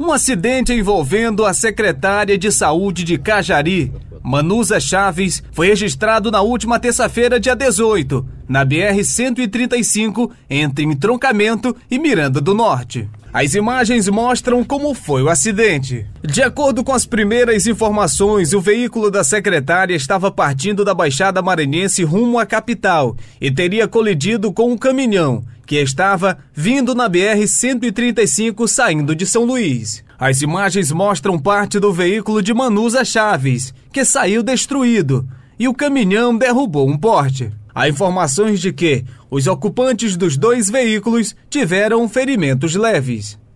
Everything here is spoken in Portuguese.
Um acidente envolvendo a secretária de Saúde de Cajari, Manusa Chaves, foi registrado na última terça-feira, dia 18, na BR-135, entre Entroncamento e Miranda do Norte. As imagens mostram como foi o acidente. De acordo com as primeiras informações, o veículo da secretária estava partindo da Baixada Maranhense rumo à capital e teria colidido com um caminhão que estava vindo na BR-135 saindo de São Luís. As imagens mostram parte do veículo de Manuza Chaves, que saiu destruído, e o caminhão derrubou um porte. Há informações de que os ocupantes dos dois veículos tiveram ferimentos leves.